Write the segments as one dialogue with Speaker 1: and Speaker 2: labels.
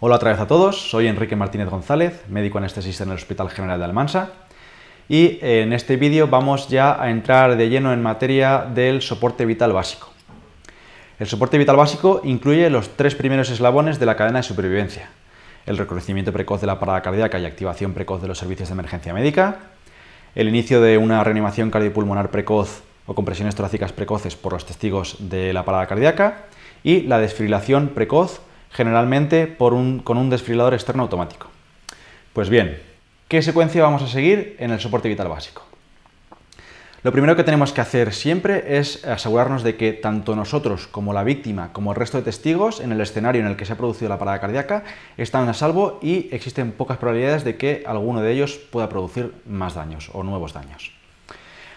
Speaker 1: Hola otra vez a todos, soy Enrique Martínez González, médico anestesista en el Hospital General de Almansa y eh, en este vídeo vamos ya a entrar de lleno en materia del soporte vital básico. El soporte vital básico incluye los tres primeros eslabones de la cadena de supervivencia, el reconocimiento precoz de la parada cardíaca y activación precoz de los servicios de emergencia médica, el inicio de una reanimación cardiopulmonar precoz o compresiones torácicas precoces por los testigos de la parada cardíaca y la desfibrilación precoz generalmente por un, con un desfibrilador externo automático. Pues bien, ¿qué secuencia vamos a seguir en el soporte vital básico? Lo primero que tenemos que hacer siempre es asegurarnos de que tanto nosotros como la víctima, como el resto de testigos en el escenario en el que se ha producido la parada cardíaca, están a salvo y existen pocas probabilidades de que alguno de ellos pueda producir más daños o nuevos daños.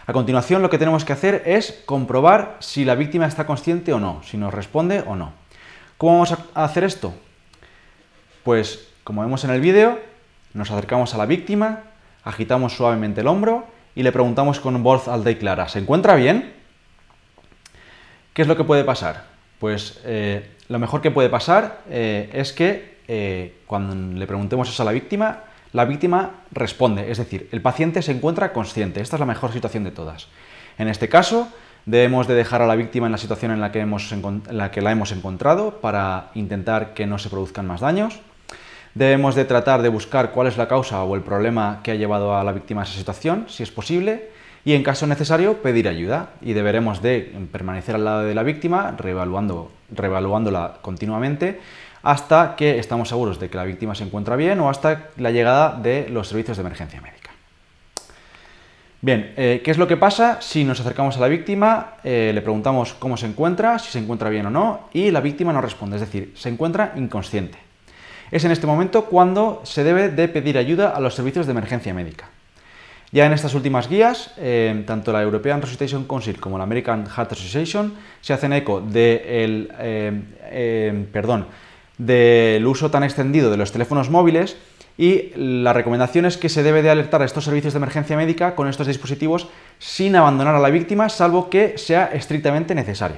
Speaker 1: A continuación, lo que tenemos que hacer es comprobar si la víctima está consciente o no, si nos responde o no. ¿Cómo vamos a hacer esto? Pues, como vemos en el vídeo, nos acercamos a la víctima, agitamos suavemente el hombro y le preguntamos con voz alta y clara, ¿se encuentra bien? ¿Qué es lo que puede pasar? Pues eh, lo mejor que puede pasar eh, es que eh, cuando le preguntemos eso a la víctima, la víctima responde, es decir, el paciente se encuentra consciente. Esta es la mejor situación de todas. En este caso, Debemos de dejar a la víctima en la situación en la, que la hemos encontrado para intentar que no se produzcan más daños. Debemos de tratar de buscar cuál es la causa o el problema que ha llevado a la víctima a esa situación, si es posible, y en caso necesario pedir ayuda. Y deberemos de permanecer al lado de la víctima, reevaluando, reevaluándola continuamente, hasta que estamos seguros de que la víctima se encuentra bien o hasta la llegada de los servicios de emergencia médica. Bien, eh, ¿qué es lo que pasa si nos acercamos a la víctima, eh, le preguntamos cómo se encuentra, si se encuentra bien o no, y la víctima no responde, es decir, se encuentra inconsciente? Es en este momento cuando se debe de pedir ayuda a los servicios de emergencia médica. Ya en estas últimas guías, eh, tanto la European Resuscitation Council como la American Heart Association se hacen eco perdón, del uso tan extendido de los teléfonos móviles y la recomendación es que se debe de alertar a estos servicios de emergencia médica con estos dispositivos sin abandonar a la víctima, salvo que sea estrictamente necesario.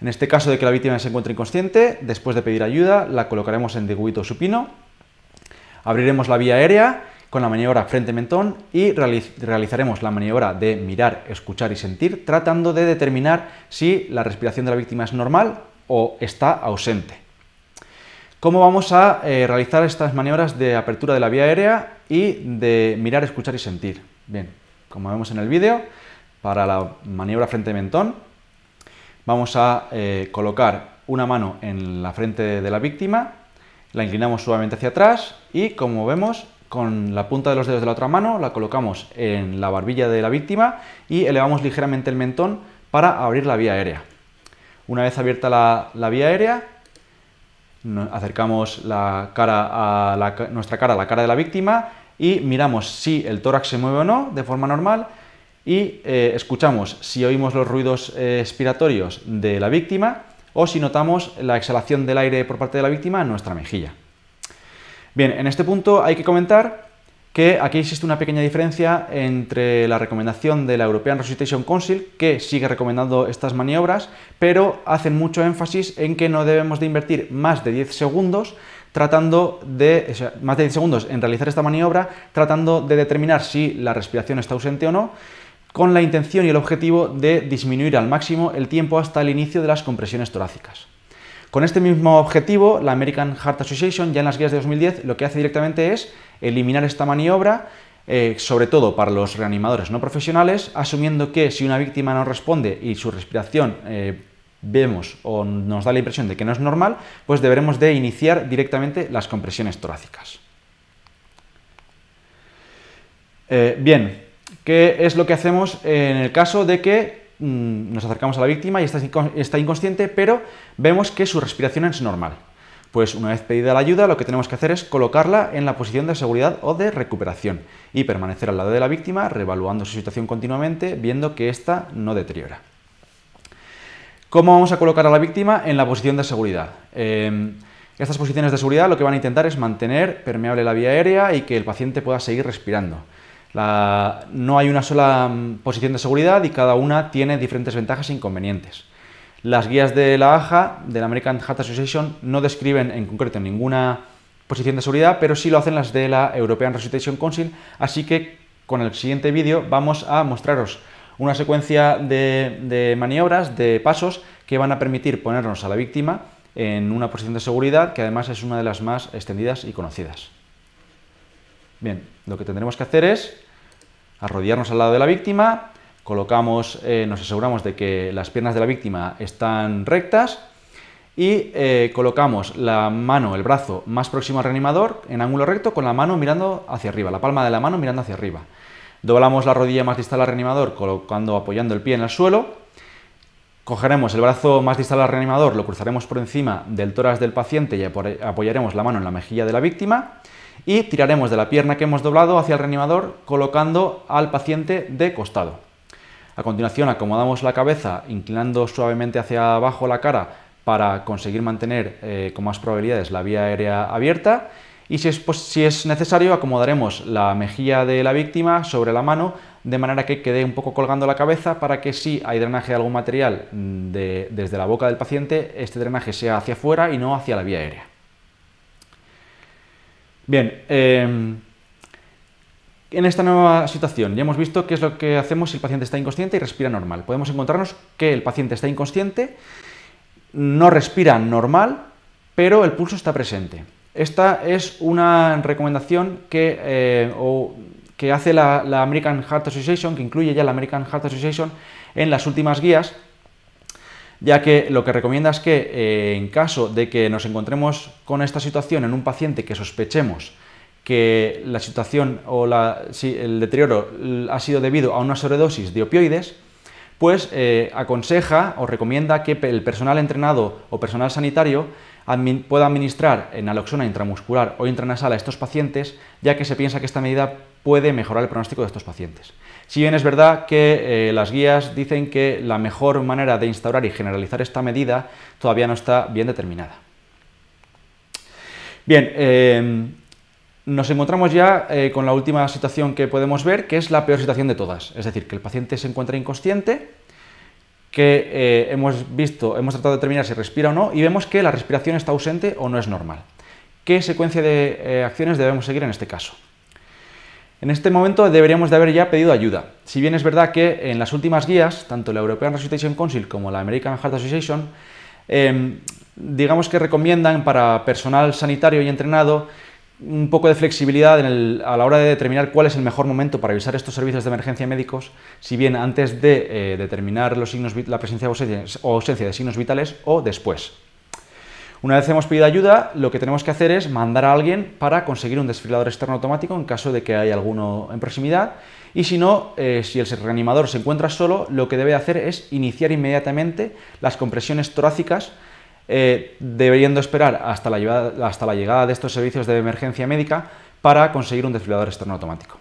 Speaker 1: En este caso de que la víctima se encuentre inconsciente, después de pedir ayuda, la colocaremos en deguito supino, abriremos la vía aérea con la maniobra frente-mentón y realizaremos la maniobra de mirar, escuchar y sentir, tratando de determinar si la respiración de la víctima es normal o está ausente cómo vamos a eh, realizar estas maniobras de apertura de la vía aérea y de mirar, escuchar y sentir. Bien, como vemos en el vídeo, para la maniobra frente-mentón vamos a eh, colocar una mano en la frente de la víctima, la inclinamos suavemente hacia atrás y como vemos con la punta de los dedos de la otra mano la colocamos en la barbilla de la víctima y elevamos ligeramente el mentón para abrir la vía aérea. Una vez abierta la vía aérea, acercamos la cara a nuestra cara a la cara de la víctima y miramos si el tórax se mueve o no de forma normal y eh, escuchamos si oímos los ruidos eh, expiratorios de la víctima o si notamos la exhalación del aire por parte de la víctima en nuestra mejilla. Bien, en este punto hay que comentar que aquí existe una pequeña diferencia entre la recomendación de la European Resuscitation Council, que sigue recomendando estas maniobras, pero hacen mucho énfasis en que no debemos de invertir más de 10 segundos tratando de, más de 10 segundos en realizar esta maniobra, tratando de determinar si la respiración está ausente o no, con la intención y el objetivo de disminuir al máximo el tiempo hasta el inicio de las compresiones torácicas. Con este mismo objetivo, la American Heart Association, ya en las guías de 2010, lo que hace directamente es eliminar esta maniobra, eh, sobre todo para los reanimadores no profesionales, asumiendo que si una víctima no responde y su respiración eh, vemos o nos da la impresión de que no es normal, pues deberemos de iniciar directamente las compresiones torácicas. Eh, bien, ¿qué es lo que hacemos en el caso de que Mm, nos acercamos a la víctima y está, inconsciente, pero vemos que su respiración es normal. Pues una vez pedida la ayuda, lo que tenemos que hacer es colocarla en la posición de seguridad o de recuperación y permanecer al lado de la víctima, revaluando su situación continuamente, viendo que ésta no deteriora. ¿Cómo vamos a colocar a la víctima en la posición de seguridad? Em, estas posiciones de seguridad lo que van a intentar es mantener permeable la vía aérea y que el paciente pueda seguir respirando no hay una sola mm, posición de seguridad y cada una tiene diferentes ventajas e inconvenientes. Las guías de la AHA, de la American Heart Association, no describen en concreto ninguna posición de seguridad, pero sí lo hacen las de la European Resuscitation Council, así que con el siguiente vídeo vamos a mostraros una secuencia de, de maniobras, de pasos, que van a permitir ponernos a la víctima en una posición de seguridad que además es una de las más extendidas y conocidas. Bien, lo que tendremos que hacer es arrodillarnos al lado de la víctima, colocamos, eh, nos aseguramos de que las piernas de la víctima están rectas y eh, colocamos la mano, el brazo más próximo al reanimador en ángulo recto con la mano mirando hacia arriba, la palma de la mano mirando hacia arriba. Doblamos la rodilla más distal al reanimador colocando, apoyando el pie en el suelo. Cogeremos el brazo más distal al reanimador, lo cruzaremos por encima del tórax del paciente y apoyaremos la mano en la mejilla de la víctima y tiraremos de la pierna que hemos doblado hacia el reanimador colocando al paciente de costado. A continuación acomodamos la cabeza inclinando suavemente hacia abajo la cara para conseguir mantener eh, con más probabilidades la vía aérea abierta y si es, necesario acomodaremos la mejilla de la víctima sobre la mano de manera que quede un poco colgando la cabeza para que si hay drenaje de algún material mm, desde la boca del paciente, este drenaje sea hacia afuera y no hacia la vía aérea. Bien, eh, en esta nueva situación ya hemos visto qué es lo que hacemos si el paciente está inconsciente y respira normal. Podemos encontrarnos que el paciente está inconsciente, no respira normal, pero el pulso está presente. Esta es una recomendación que, eh, hace la American Heart Association, que incluye ya la American Heart Association en las últimas guías ya que lo que recomienda es que eh, en caso de que nos encontremos con esta situación en un paciente que sospechemos que la situación o el deterioro ha sido debido a una sobredosis de opioides, pues eh, aconseja o recomienda que el personal entrenado o personal sanitario pueda administrar naloxona intramuscular o intranasal a estos pacientes, ya que se piensa que esta medida puede mejorar el pronóstico de estos pacientes. Si bien es verdad que eh, las guías dicen que la mejor manera de instaurar y generalizar esta medida todavía no está bien determinada. Bien, em, nos encontramos ya eh, con la última situación que podemos ver, que es la peor situación de todas, es decir, que el paciente se encuentra inconsciente, que eh, hemos visto, hemos tratado de determinar si respira o no y vemos que la respiración está ausente o no es normal. ¿Qué secuencia de eh, acciones debemos seguir en este caso? En este momento deberíamos de haber ya pedido ayuda. Si bien es verdad que en las últimas guías, tanto la European Resuscitation Council como la American Heart Association, em, digamos que recomiendan para personal sanitario y entrenado un poco de flexibilidad a la hora de determinar cuál es el mejor momento para avisar estos servicios de emergencia médicos, si bien antes de eh, determinar los signos, la presencia o ausencia de signos vitales o después. Una vez hemos pedido ayuda, lo que tenemos que hacer es mandar a alguien para conseguir un desfibrilador externo automático en caso de que haya alguno en proximidad. Y si no, eh, si el reanimador se encuentra solo, lo que debe hacer es iniciar inmediatamente las compresiones torácicas eh, esperar hasta la, llegada, de estos servicios de emergencia médica para conseguir un desfibrilador externo automático.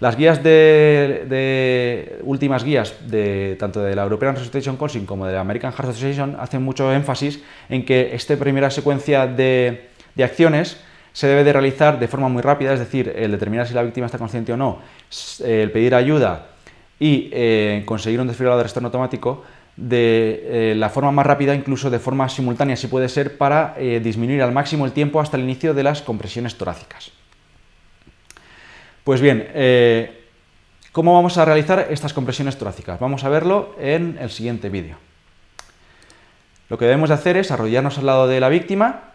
Speaker 1: Las guías de, últimas guías, de, tanto de la European Resuscitation Council como de la American Heart Association, hacen mucho énfasis en que esta primera secuencia de, acciones se debe de realizar de forma muy rápida, es decir, el determinar si la víctima está consciente o no, el pedir ayuda y eh, conseguir un desfibrilador externo automático de eh, la forma más rápida, incluso de forma simultánea si puede ser, para eh, disminuir al máximo el tiempo hasta el inicio de las compresiones torácicas. Pues bien, eh, ¿cómo vamos a realizar estas compresiones torácicas? Vamos a verlo en el siguiente vídeo. Lo que debemos hacer es arrollarnos al lado de la víctima.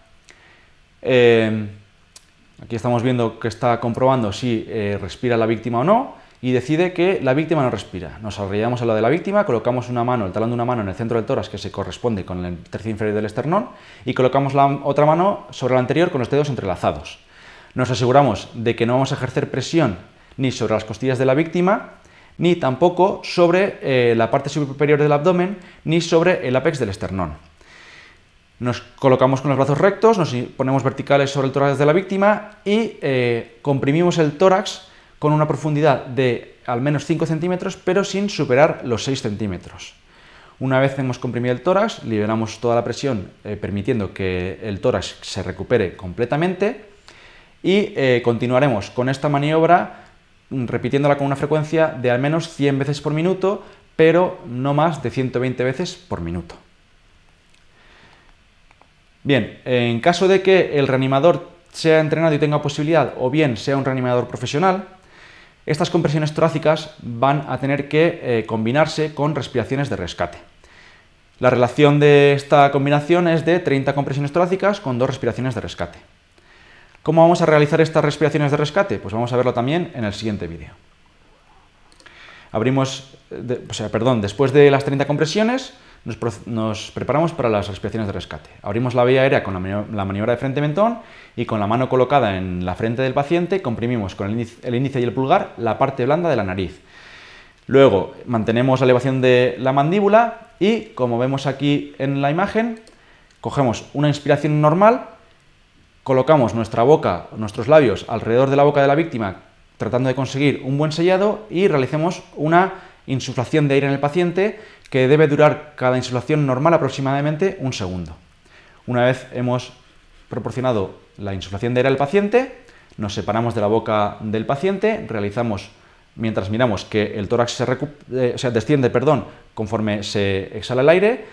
Speaker 1: aquí estamos viendo que está comprobando si respira la víctima o no y decide que la víctima no respira. Nos arrollamos a la de la víctima, colocamos una mano, el talón de una mano en el centro del tórax que se corresponde con el tercio inferior del esternón y colocamos la otra mano sobre la anterior con los dedos entrelazados. Nos aseguramos de que no vamos a ejercer presión ni sobre las costillas de la víctima, ni tampoco sobre eh, la parte superior del abdomen, ni sobre el apex del esternón. Nos colocamos con los brazos rectos, nos ponemos verticales sobre el tórax de la víctima y eh, comprimimos el tórax con una profundidad de al menos 5 centímetros, pero sin superar los 6 centímetros. Una vez hemos comprimido el tórax, liberamos toda la presión, eh, permitiendo que el tórax se recupere completamente y eh, continuaremos con esta maniobra mm, repitiéndola con una frecuencia de al menos 100 veces por minuto, pero no más de 120 veces por minuto. Bien, en caso de que el reanimador sea entrenado y tenga posibilidad, o bien sea un reanimador profesional, estas compresiones torácicas van a tener que eh, combinarse con respiraciones de rescate. La relación de esta combinación es de 30 compresiones torácicas con dos respiraciones de rescate. ¿Cómo vamos a realizar estas respiraciones de rescate? Pues vamos a verlo también en el siguiente vídeo. Abrimos, eh, o sea, perdón, después de las 30 compresiones, nos, preparamos para las respiraciones de rescate. Abrimos la vía aérea con la, maniobra de frente-mentón y con la mano colocada en la frente del paciente comprimimos con el índice, el índice y el pulgar la parte blanda de la nariz. Luego mantenemos la elevación de la mandíbula y como vemos aquí en la imagen, cogemos una inspiración normal, colocamos nuestra boca, nuestros labios alrededor de la boca de la víctima tratando de conseguir un buen sellado y realicemos una insuflación de aire en el paciente que debe durar cada insulación normal aproximadamente un segundo. Una vez hemos proporcionado la insulación de aire al paciente, nos separamos de la boca del paciente, realizamos, mientras miramos que el tórax se eh, desciende perdón, conforme se exhala el aire,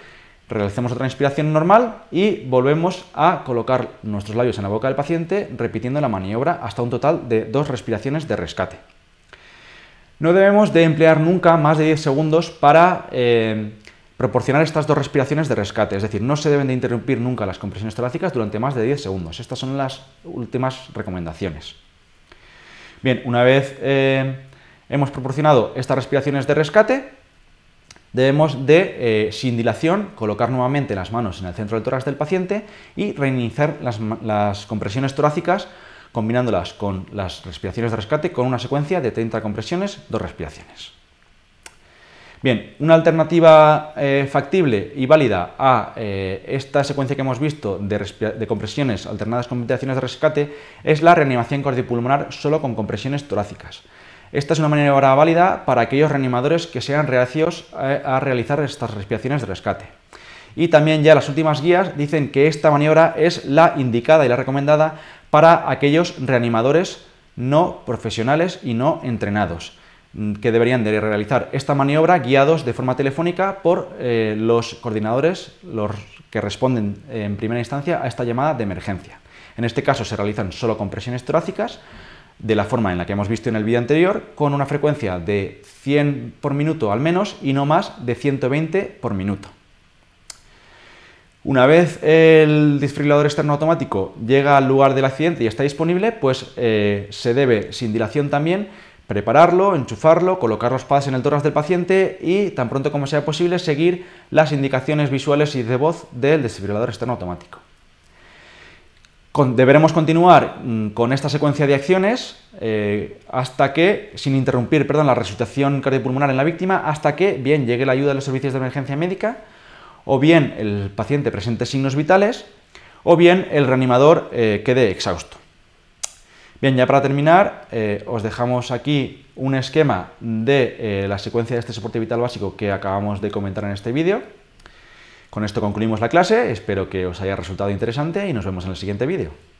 Speaker 1: realizamos otra inspiración normal y volvemos a colocar nuestros labios en la boca del paciente repitiendo la maniobra hasta un total de dos respiraciones de rescate. No debemos de emplear nunca más de 10 segundos para eh, proporcionar estas dos respiraciones de rescate, es decir, no se deben de interrumpir nunca las compresiones torácicas durante más de 10 segundos. Estas son las últimas recomendaciones. Bien, una vez eh, hemos proporcionado estas respiraciones de rescate, debemos de, eh, sin dilación, colocar nuevamente las manos en el centro del tórax del paciente y reiniciar las compresiones torácicas combinándolas con las respiraciones de rescate con una secuencia de 30 compresiones, dos respiraciones. Bien, una alternativa eh, factible y válida a eh, esta secuencia que hemos visto de, compresiones alternadas con ventilaciones de rescate es la reanimación cardiopulmonar solo con compresiones torácicas. Esta es una maniobra válida para aquellos reanimadores que sean reacios eh, a realizar estas respiraciones de rescate. Y también ya las últimas guías dicen que esta maniobra es la indicada y la recomendada para aquellos reanimadores no profesionales y no entrenados, mm, que deberían de realizar esta maniobra guiados de forma telefónica por eh, los coordinadores, los que responden eh, en primera instancia a esta llamada de emergencia. En este caso se realizan solo compresiones torácicas, de la forma en la que hemos visto en el vídeo anterior, con una frecuencia de 100 por minuto al menos y no más de 120 por minuto. Una vez el desfibrilador externo automático llega al lugar del accidente y está disponible, pues eh, se debe, sin dilación también, prepararlo, enchufarlo, colocar los pads en el tórax del paciente y, tan pronto como sea posible, seguir las indicaciones visuales y de voz del desfibrilador externo automático. deberemos continuar mm, con esta secuencia de acciones eh, hasta que, sin interrumpir perdón, la resucitación cardiopulmonar en la víctima, hasta que bien llegue la ayuda de los servicios de emergencia médica o bien el paciente presente signos vitales, o bien el reanimador eh, quede exhausto. Bien, ya para terminar, eh, os dejamos aquí un esquema de eh, la secuencia de este soporte vital básico que acabamos de comentar en este vídeo. Con esto concluimos la clase, espero que os haya resultado interesante y nos vemos en el siguiente vídeo.